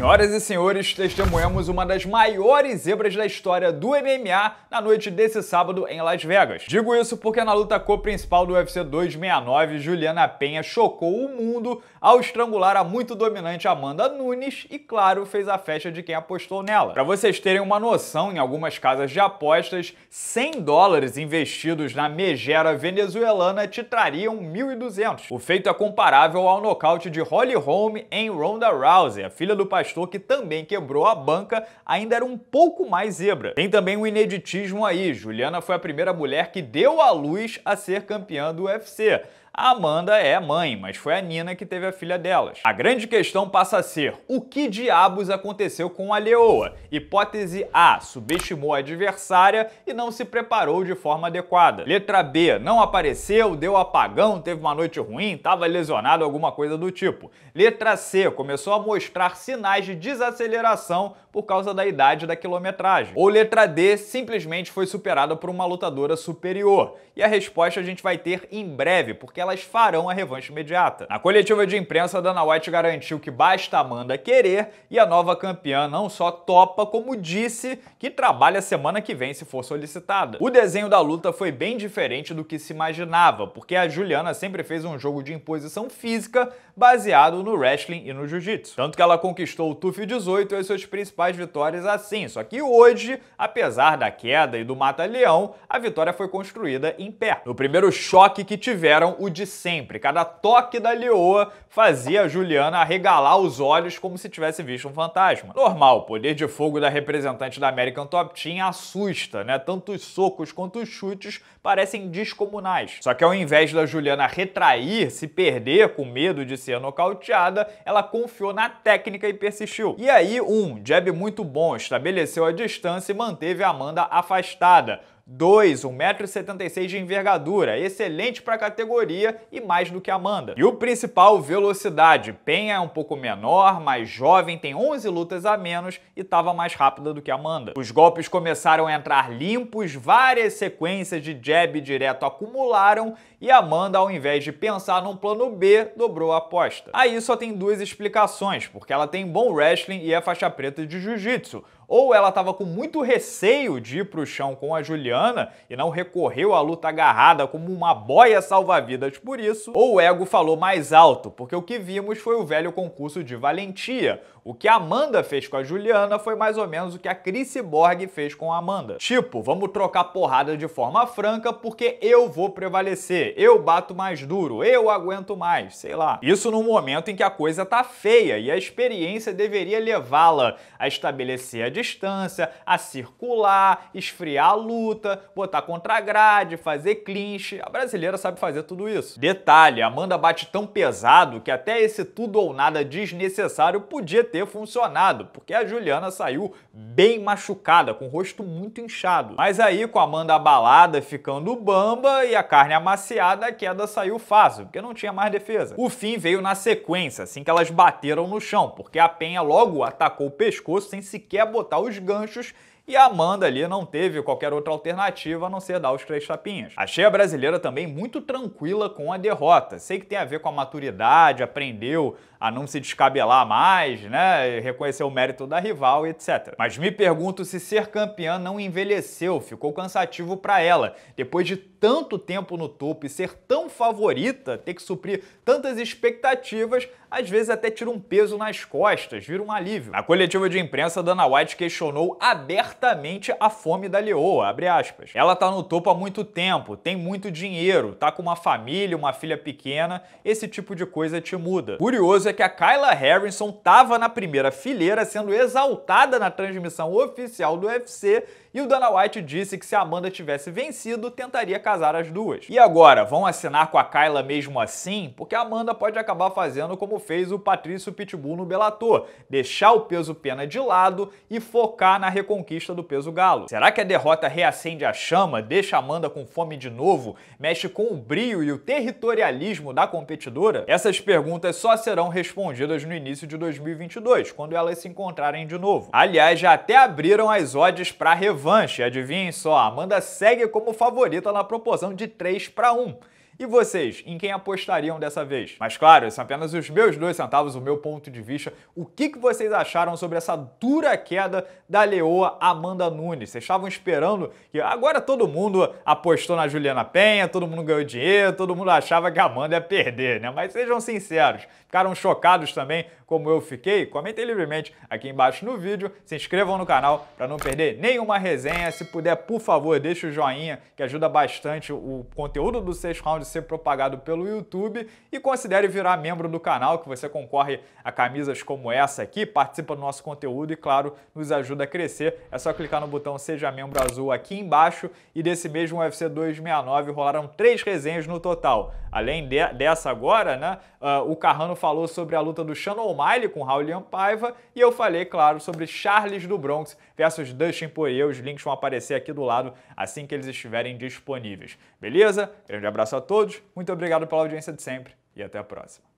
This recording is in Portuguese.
Senhoras e senhores, testemunhamos uma das maiores zebras da história do MMA na noite desse sábado em Las Vegas. Digo isso porque na luta co-principal do UFC 269, Juliana Penha chocou o mundo ao estrangular a muito dominante Amanda Nunes e, claro, fez a festa de quem apostou nela. Para vocês terem uma noção, em algumas casas de apostas, 100 dólares investidos na megera venezuelana te trariam 1.200. O feito é comparável ao nocaute de Holly Holm em Ronda Rousey, a filha do pastor pastor que também quebrou a banca ainda era um pouco mais zebra. Tem também um ineditismo aí. Juliana foi a primeira mulher que deu à luz a ser campeã do UFC. A Amanda é mãe, mas foi a Nina que teve a filha delas. A grande questão passa a ser: o que diabos aconteceu com a leoa? Hipótese A: subestimou a adversária e não se preparou de forma adequada. Letra B: não apareceu, deu apagão, teve uma noite ruim, estava lesionado, alguma coisa do tipo. Letra C: começou a mostrar sinais de desaceleração por causa da idade da quilometragem. Ou letra D: simplesmente foi superada por uma lutadora superior. E a resposta a gente vai ter em breve, porque que elas farão a revanche imediata. Na coletiva de imprensa, Dana White garantiu que basta Amanda querer e a nova campeã não só topa, como disse que trabalha semana que vem se for solicitada. O desenho da luta foi bem diferente do que se imaginava, porque a Juliana sempre fez um jogo de imposição física baseado no wrestling e no jiu-jitsu. Tanto que ela conquistou o TUF 18 e as suas principais vitórias assim, só que hoje, apesar da queda e do mata-leão, a vitória foi construída em pé. No primeiro choque que tiveram, o de sempre. Cada toque da leoa fazia a Juliana arregalar os olhos como se tivesse visto um fantasma. Normal, o poder de fogo da representante da American Top Team assusta, né? Tanto os socos quanto os chutes parecem descomunais. Só que ao invés da Juliana retrair, se perder com medo de ser nocauteada, ela confiou na técnica e persistiu. E aí, um jab muito bom, estabeleceu a distância e manteve a Amanda afastada. 2, 1,76m de envergadura, excelente para a categoria e mais do que a Amanda. E o principal, velocidade. Penha é um pouco menor, mais jovem, tem 11 lutas a menos e estava mais rápida do que a Amanda. Os golpes começaram a entrar limpos, várias sequências de jab direto acumularam e a Amanda, ao invés de pensar num plano B, dobrou a aposta. Aí só tem duas explicações, porque ela tem bom wrestling e é faixa preta de jiu-jitsu, ou ela estava com muito receio de ir pro chão com a Juliana e não recorreu à luta agarrada como uma boia salva-vidas por isso, ou o ego falou mais alto, porque o que vimos foi o velho concurso de valentia. O que a Amanda fez com a Juliana foi mais ou menos o que a Chris Borg fez com a Amanda. Tipo, vamos trocar porrada de forma franca porque eu vou prevalecer, eu bato mais duro, eu aguento mais, sei lá. Isso num momento em que a coisa tá feia e a experiência deveria levá-la a estabelecer a distância, a circular, esfriar a luta, botar contra a grade, fazer clinch. A brasileira sabe fazer tudo isso. Detalhe, a Amanda bate tão pesado que até esse tudo ou nada desnecessário podia ter funcionado, porque a Juliana saiu bem machucada, com o rosto muito inchado. Mas aí, com a Amanda abalada, ficando bamba e a carne amaciada, a queda saiu fácil, porque não tinha mais defesa. O fim veio na sequência, assim que elas bateram no chão, porque a Penha logo atacou o pescoço sem sequer botar botar os ganchos e a Amanda ali não teve qualquer outra alternativa a não ser dar os três chapinhas. Achei a brasileira também muito tranquila com a derrota. Sei que tem a ver com a maturidade, aprendeu a não se descabelar mais, né? reconhecer o mérito da rival, etc. Mas me pergunto se ser campeã não envelheceu, ficou cansativo para ela. Depois de tanto tempo no topo e ser tão favorita, ter que suprir tantas expectativas, às vezes até tira um peso nas costas, vira um alívio. Na coletiva de imprensa, Dana White questionou abertamente certamente a fome da leoa, abre aspas. Ela tá no topo há muito tempo, tem muito dinheiro, tá com uma família, uma filha pequena, esse tipo de coisa te muda. Curioso é que a Kyla Harrison tava na primeira fileira sendo exaltada na transmissão oficial do UFC e o Dana White disse que se Amanda tivesse vencido, tentaria casar as duas. E agora, vão assinar com a Kyla mesmo assim? Porque a Amanda pode acabar fazendo como fez o Patrício Pitbull no Bellator, deixar o peso pena de lado e focar na reconquista do peso galo. Será que a derrota reacende a chama, deixa Amanda com fome de novo, mexe com o brio e o territorialismo da competidora? Essas perguntas só serão respondidas no início de 2022, quando elas se encontrarem de novo. Aliás, já até abriram as odds para revanche revanche. Adivinhem só, a Amanda segue como favorita na proporção de 3 para 1. E vocês, em quem apostariam dessa vez? Mas claro, são apenas os meus dois centavos, o meu ponto de vista. O que, que vocês acharam sobre essa dura queda da leoa Amanda Nunes? Vocês estavam esperando que agora todo mundo apostou na Juliana Penha, todo mundo ganhou dinheiro, todo mundo achava que a Amanda ia perder, né? Mas sejam sinceros, Ficaram chocados também, como eu fiquei? Comentem livremente aqui embaixo no vídeo, se inscrevam no canal para não perder nenhuma resenha. Se puder, por favor, deixe o joinha, que ajuda bastante o conteúdo do 6 Round ser propagado pelo YouTube. E considere virar membro do canal, que você concorre a camisas como essa aqui, participa do nosso conteúdo e, claro, nos ajuda a crescer. É só clicar no botão Seja Membro Azul aqui embaixo e desse mesmo UFC 269 rolaram três resenhas no total. Além de, dessa agora, né, uh, o Carrano falou sobre a luta do Shannon O'Malley com Raulian Paiva e eu falei, claro, sobre Charles do Bronx versus Dustin Poirier. Os links vão aparecer aqui do lado assim que eles estiverem disponíveis. Beleza? Grande abraço a todos, muito obrigado pela audiência de sempre e até a próxima.